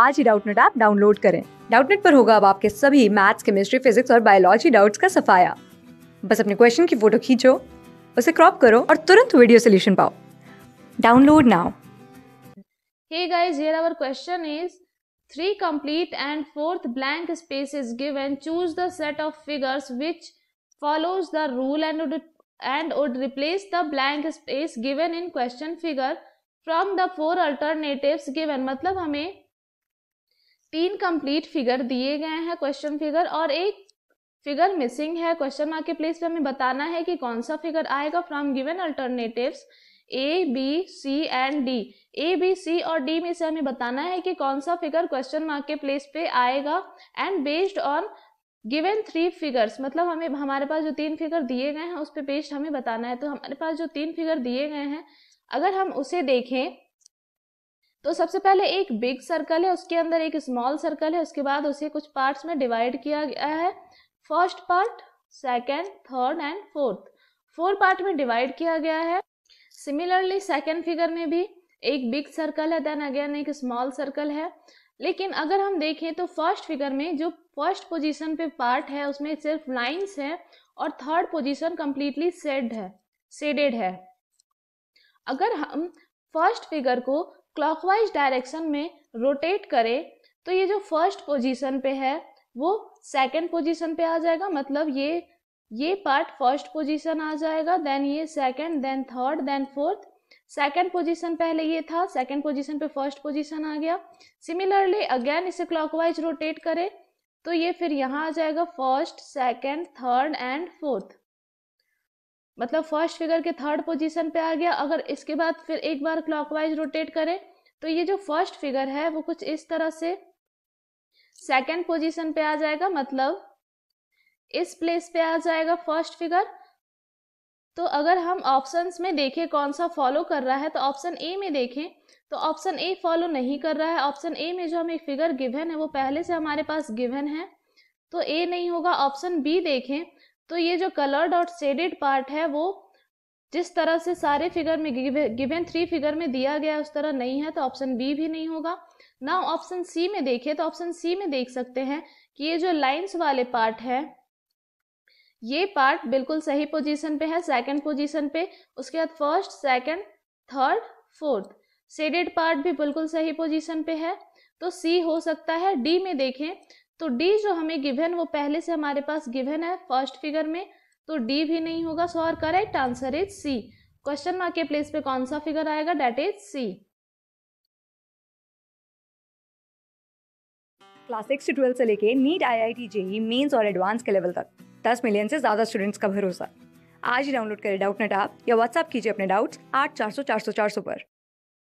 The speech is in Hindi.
आज ही डाउटनेट ऐप डाउनलोड करें डाउटनेट पर होगा अब आपके सभी मैथ्स केमिस्ट्री फिजिक्स और बायोलॉजी डाउट्स का सफाया बस अपने क्वेश्चन की फोटो खींचो उसे क्रॉप करो और तुरंत वीडियो सोल्यूशन पाओ download now Hey guys, here our question is three complete and fourth blank space is given. Choose the set of figures which follows the rule and would, and would replace the blank space given in question figure from the four alternatives given. मतलब हमें तीन कंप्लीट फिगर दिए गए हैं क्वेश्चन फिगर और एक फिगर मिसिंग है क्वेश्चन मार्क के प्लेस पे हमें बताना है कि कौन सा फिगर आएगा from given alternatives A B C and D A B C और डी में से हमें बताना है कि कौन सा फिगर क्वेश्चन मार्क के प्लेस पे आएगा and based on given three figures मतलब हमें हमारे पास जो तीन फिगर दिए गए हैं उस पर बेस्ड हमें बताना है तो हमारे पास जो तीन फिगर दिए गए हैं अगर हम उसे देखें तो सबसे पहले एक बिग सर्कल है उसके अंदर एक स्मॉल सर्कल है उसके बाद उसे कुछ पार्ट्स में डिवाइड किया गया है first part second third and fourth four part में डिवाइड किया गया है सिमिलरली सेकेंड फिगर में भी एक बिग सर्कल है देन अगेन एक स्मॉल सर्कल है लेकिन अगर हम देखें तो फर्स्ट फिगर में जो फर्स्ट पोजीशन पे पार्ट है उसमें सिर्फ लाइंस है और थर्ड पोजीशन कम्प्लीटली सेड है सेडेड है अगर हम फर्स्ट फिगर को क्लॉकवाइज डायरेक्शन में रोटेट करें तो ये जो फर्स्ट पोजीशन पे है वो सेकंड पोजीशन पे आ जाएगा मतलब ये ये पार्ट फर्स्ट पोजीशन आ जाएगा देन ये second then third then fourth second position पहले ये था सेकंड पोजीशन पे फर्स्ट पोजीशन आ गया सिमिलरली अगेन इसे क्लॉकवाइज रोटेट करें तो ये फिर यहाँ आ जाएगा first second third and fourth मतलब फर्स्ट फिगर के थर्ड पोजीशन पे आ गया अगर इसके बाद फिर एक बार क्लॉकवाइज रोटेट करें तो ये जो फर्स्ट फिगर है वो कुछ इस तरह से सेकंड पोजीशन पे आ जाएगा मतलब इस प्लेस पे आ जाएगा फर्स्ट फिगर तो अगर हम ऑप्शंस में देखें कौन सा फॉलो कर रहा है तो ऑप्शन ए में देखें तो ऑप्शन ए फॉलो नहीं कर रहा है ऑप्शन ए में जो हमें फिगर गिवन है वो पहले से हमारे पास गिवन है तो ए नहीं होगा ऑप्शन बी देखें तो ये जो कलर्ड और शेडेड पार्ट है वो जिस तरह से सारे फिगर में गिवन थ्री फिगर में दिया गया उस तरह नहीं है तो ऑप्शन बी भी नहीं होगा ना ऑप्शन सी में देखें तो ऑप्शन सी में देख सकते हैं कि ये जो लाइंस वाले पार्ट है ये पार्ट बिल्कुल सही पोजीशन पे है सेकंड पोजीशन पे उसके बाद first second third fourth shaded part भी बिल्कुल सही पोजीशन पे है तो सी हो सकता है डी में देखें तो डी जो हमें गिवन वो पहले से हमारे पास गिवन है फर्स्ट फिगर में तो डी भी नहीं होगा सो और correct answer is C question mark के प्लेस पे कौन सा फिगर आएगा that is C class six से ट्वेल्व से लेके NEET I I T JEE Mains और एडवांस के लेवल तक दस मिलियन से ज़्यादा स्टूडेंट्स का भरोसा आज ही डाउनलोड करें डाउट नेट आप या व्हाट्सअप कीजिए अपने डाउट्स आठ चार सौ चार सौ चार सौ पर